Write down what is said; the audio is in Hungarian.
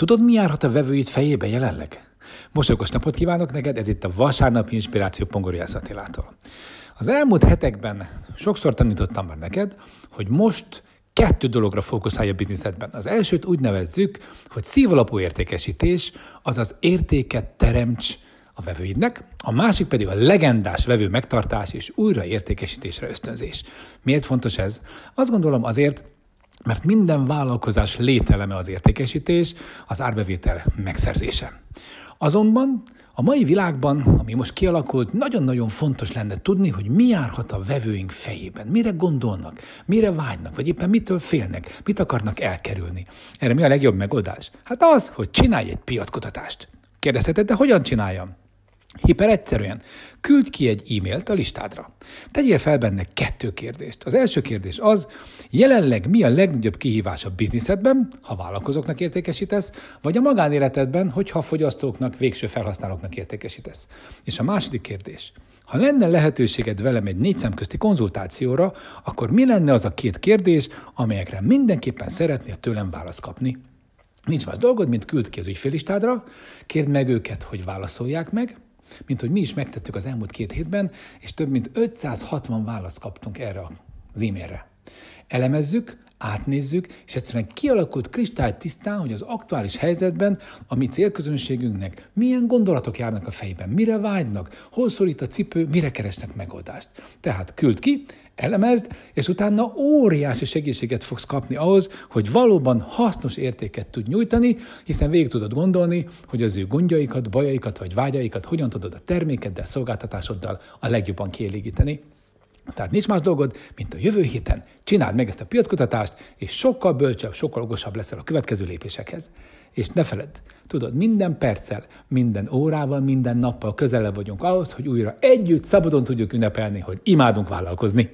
Tudod, mi járhat a vevőid fejébe jelenleg? Mosolyogos napot kívánok neked, ez itt a Vasárnapi Inspiráció Pongoryász Attilától. Az elmúlt hetekben sokszor tanítottam már neked, hogy most kettő dologra fókuszálj a bizniszedben. Az elsőt úgy nevezzük, hogy szívalapú értékesítés, azaz értéket teremts a vevőidnek, a másik pedig a legendás vevő megtartás és újraértékesítésre ösztönzés. Miért fontos ez? Azt gondolom azért, mert minden vállalkozás lételeme az értékesítés, az árbevétel megszerzése. Azonban a mai világban, ami most kialakult, nagyon-nagyon fontos lenne tudni, hogy mi járhat a vevőink fejében, mire gondolnak, mire vágynak, vagy éppen mitől félnek, mit akarnak elkerülni. Erre mi a legjobb megoldás? Hát az, hogy csinálj egy piackutatást. Kérdezheted, de hogyan csináljam? Hiper egyszerűen. küld ki egy e-mailt a listádra. Tegyél fel benne kettő kérdést. Az első kérdés az, jelenleg mi a legnagyobb kihívás a bizniszedben, ha vállalkozóknak értékesítesz, vagy a magánéletedben, hogyha fogyasztóknak, végső felhasználóknak értékesítesz. És a második kérdés, ha lenne lehetőséged velem egy négy szemközti konzultációra, akkor mi lenne az a két kérdés, amelyekre mindenképpen szeretnél tőlem választ kapni? Nincs más dolgod, mint küld ki az ügyfélistádra, kérd meg őket, hogy válaszolják meg, mint hogy mi is megtettük az elmúlt két hétben, és több mint 560 választ kaptunk erre az e-mailre. Elemezzük, átnézzük, és egyszerűen kialakult tisztán, hogy az aktuális helyzetben a mi célközönségünknek milyen gondolatok járnak a fejben, mire vágynak, hol szorít a cipő, mire keresnek megoldást. Tehát küld ki, elemezd, és utána óriási segítséget fogsz kapni ahhoz, hogy valóban hasznos értéket tud nyújtani, hiszen végig tudod gondolni, hogy az ő gondjaikat, bajaikat vagy vágyaikat hogyan tudod a termékeddel, szolgáltatásoddal a legjobban kielégíteni. Tehát nincs más dolgod, mint a jövő héten csináld meg ezt a piackutatást, és sokkal bölcsebb, sokkal okosabb leszel a következő lépésekhez. És ne feledd, tudod, minden perccel, minden órával, minden nappal közelebb vagyunk ahhoz, hogy újra együtt szabadon tudjuk ünnepelni, hogy imádunk vállalkozni.